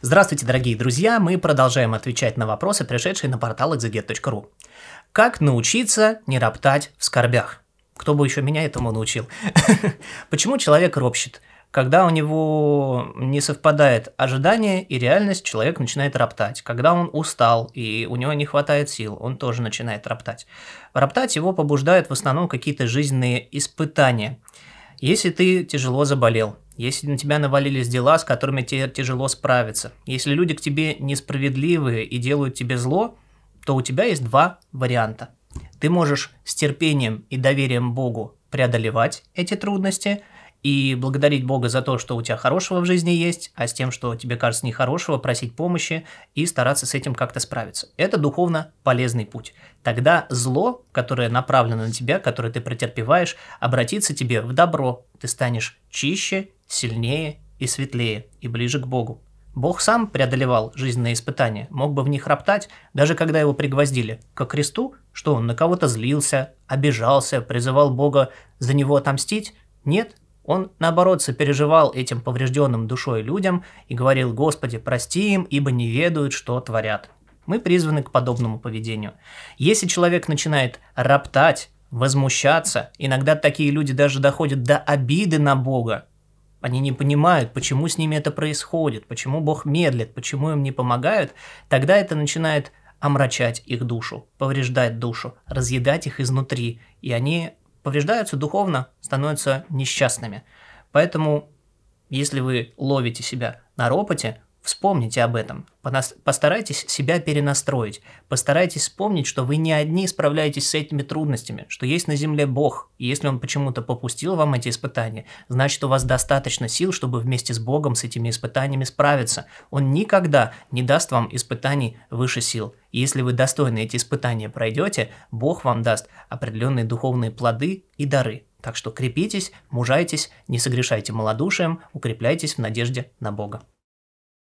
Здравствуйте, дорогие друзья! Мы продолжаем отвечать на вопросы, пришедшие на портал exeget.ru. Как научиться не роптать в скорбях? Кто бы еще меня этому научил? Почему человек ропщет? Когда у него не совпадает ожидание и реальность, человек начинает роптать. Когда он устал и у него не хватает сил, он тоже начинает роптать. Роптать его побуждают в основном какие-то жизненные испытания. Если ты тяжело заболел, если на тебя навалились дела, с которыми тебе тяжело справиться, если люди к тебе несправедливые и делают тебе зло, то у тебя есть два варианта. Ты можешь с терпением и доверием Богу преодолевать эти трудности – и благодарить Бога за то, что у тебя хорошего в жизни есть, а с тем, что тебе кажется нехорошего, просить помощи и стараться с этим как-то справиться. Это духовно полезный путь. Тогда зло, которое направлено на тебя, которое ты претерпеваешь, обратится тебе в добро. Ты станешь чище, сильнее и светлее, и ближе к Богу. Бог сам преодолевал жизненные испытания, мог бы в них роптать, даже когда его пригвоздили к кресту, что он на кого-то злился, обижался, призывал Бога за него отомстить. Нет, он, наоборот, сопереживал этим поврежденным душой людям и говорил «Господи, прости им, ибо не ведают, что творят». Мы призваны к подобному поведению. Если человек начинает роптать, возмущаться, иногда такие люди даже доходят до обиды на Бога, они не понимают, почему с ними это происходит, почему Бог медлит, почему им не помогают, тогда это начинает омрачать их душу, повреждать душу, разъедать их изнутри, и они повреждаются духовно, становятся несчастными. Поэтому, если вы ловите себя на ропоте, Вспомните об этом. Постарайтесь себя перенастроить. Постарайтесь вспомнить, что вы не одни справляетесь с этими трудностями, что есть на земле Бог, и если Он почему-то попустил вам эти испытания, значит у вас достаточно сил, чтобы вместе с Богом с этими испытаниями справиться. Он никогда не даст вам испытаний выше сил. И если вы достойны эти испытания пройдете, Бог вам даст определенные духовные плоды и дары. Так что крепитесь, мужайтесь, не согрешайте малодушием, укрепляйтесь в надежде на Бога.